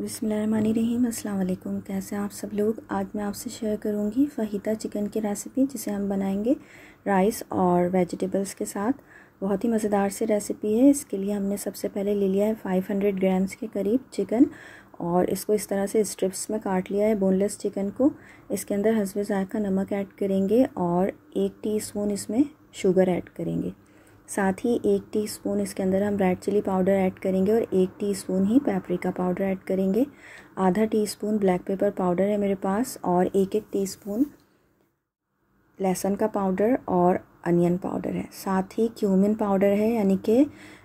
बिसमीम अल्लाम कैसे हैं आप सब लोग आज मैं आपसे शेयर करूंगी फ़हीता चिकन की रेसिपी जिसे हम बनाएंगे राइस और वेजिटेबल्स के साथ बहुत ही मज़ेदार सी रेसिपी है इसके लिए हमने सबसे पहले ले लिया है 500 ग्राम्स के करीब चिकन और इसको इस तरह से स्ट्रिप्स में काट लिया है बोनलेस चिकन को इसके अंदर हसब ज़ायका नमक ऐड करेंगे और एक स्पून इसमें शुगर ऐड करेंगे साथ ही एक टीस्पून इसके अंदर हम रेड चिली पाउडर ऐड करेंगे और एक टीस्पून ही पेपरिका पाउडर ऐड करेंगे आधा टीस्पून ब्लैक पेपर पाउडर है मेरे पास और एक एक टीस्पून लहसुन का पाउडर और अनियन पाउडर है साथ ही क्यूमिन पाउडर है यानी कि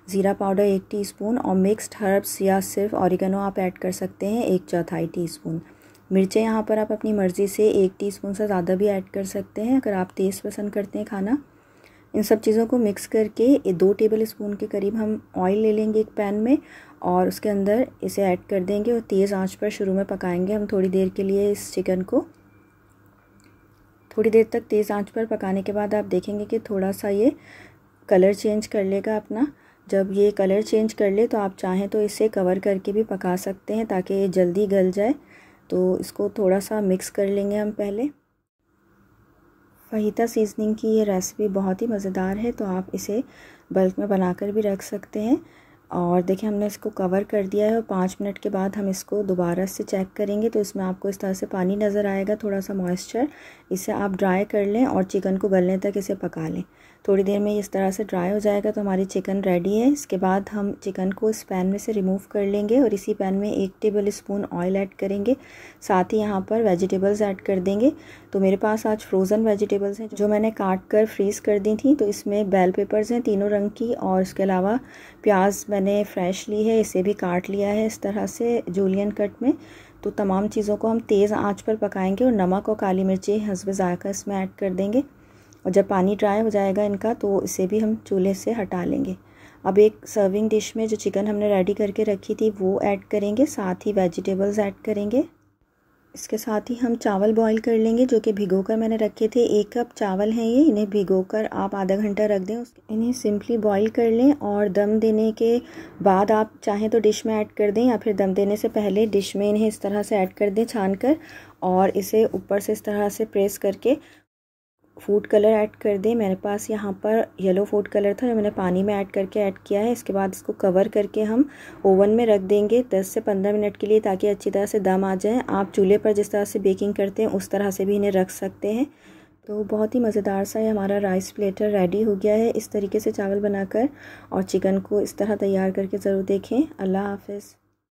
ज़ीरा पाउडर एक टीस्पून और मिक्स्ड हर्ब्स या सिर्फ औरिगनो आप ऐड कर सकते हैं एक चौथाई स्पून मिर्चें यहाँ पर आप अपनी मर्ज़ी से एक टीस्पून से ज़्यादा भी ऐड कर सकते हैं अगर आप तेज़ पसंद करते हैं खाना इन सब चीज़ों को मिक्स करके दो टेबल स्पून के करीब हम ऑयल ले लेंगे एक पैन में और उसके अंदर इसे ऐड कर देंगे और तेज़ आंच पर शुरू में पकाएंगे हम थोड़ी देर के लिए इस चिकन को थोड़ी देर तक तेज़ आंच पर पकाने के बाद आप देखेंगे कि थोड़ा सा ये कलर चेंज कर लेगा अपना जब ये कलर चेंज कर ले तो आप चाहें तो इसे कवर करके भी पका सकते हैं ताकि ये जल्दी गल जाए तो इसको थोड़ा सा मिक्स कर लेंगे हम पहले फहीता सीजनिंग की ये रेसिपी बहुत ही मज़ेदार है तो आप इसे बल्क में बनाकर भी रख सकते हैं और देखिए हमने इसको कवर कर दिया है और पाँच मिनट के बाद हम इसको दोबारा से चेक करेंगे तो इसमें आपको इस तरह से पानी नज़र आएगा थोड़ा सा मॉइस्चर इसे आप ड्राई कर लें और चिकन को गलने तक इसे पका लें थोड़ी देर में इस तरह से ड्राई हो जाएगा तो हमारी चिकन रेडी है इसके बाद हम चिकन को इस पैन में से रिमूव कर लेंगे और इसी पैन में एक टेबल स्पून ऑयल ऐड करेंगे साथ ही यहाँ पर वेजिटेबल्स ऐड कर देंगे तो मेरे पास आज फ्रोज़न वेजिटेबल्स हैं जो मैंने काट कर फ्रीज़ कर दी थी तो इसमें बेल पेपर्स हैं तीनों रंग की और उसके अलावा प्याज मैंने मैंने फ्रेश ली है इसे भी काट लिया है इस तरह से जूलियन कट में तो तमाम चीज़ों को हम तेज़ आंच पर पकाएंगे और नमक और काली मिर्ची हंसब ज़ायका इसमें ऐड कर देंगे और जब पानी ड्राई हो जाएगा इनका तो इसे भी हम चूल्हे से हटा लेंगे अब एक सर्विंग डिश में जो चिकन हमने रेडी करके रखी थी वो ऐड करेंगे साथ ही वेजिटेबल्स ऐड करेंगे इसके साथ ही हम चावल बॉईल कर लेंगे जो कि भिगो कर मैंने रखे थे एक कप चावल हैं ये इन्हें भिगो कर आप आधा घंटा रख दें इन्हें सिंपली बॉईल कर लें और दम देने के बाद आप चाहें तो डिश में ऐड कर दें या फिर दम देने से पहले डिश में इन्हें इस तरह से ऐड कर दें छान कर और इसे ऊपर से इस तरह से प्रेस करके फूड कलर ऐड कर दें मेरे पास यहाँ पर येलो फूड कलर था जो मैंने पानी में ऐड करके ऐड किया है इसके बाद इसको कवर करके हम ओवन में रख देंगे 10 से 15 मिनट के लिए ताकि अच्छी तरह से दम आ जाए आप चूल्हे पर जिस तरह से बेकिंग करते हैं उस तरह से भी इन्हें रख सकते हैं तो बहुत ही मज़ेदार सा ये हमारा राइस प्लेटर रेडी हो गया है इस तरीके से चावल बनाकर और चिकन को इस तरह तैयार करके ज़रूर देखें अल्लाह हाफिज़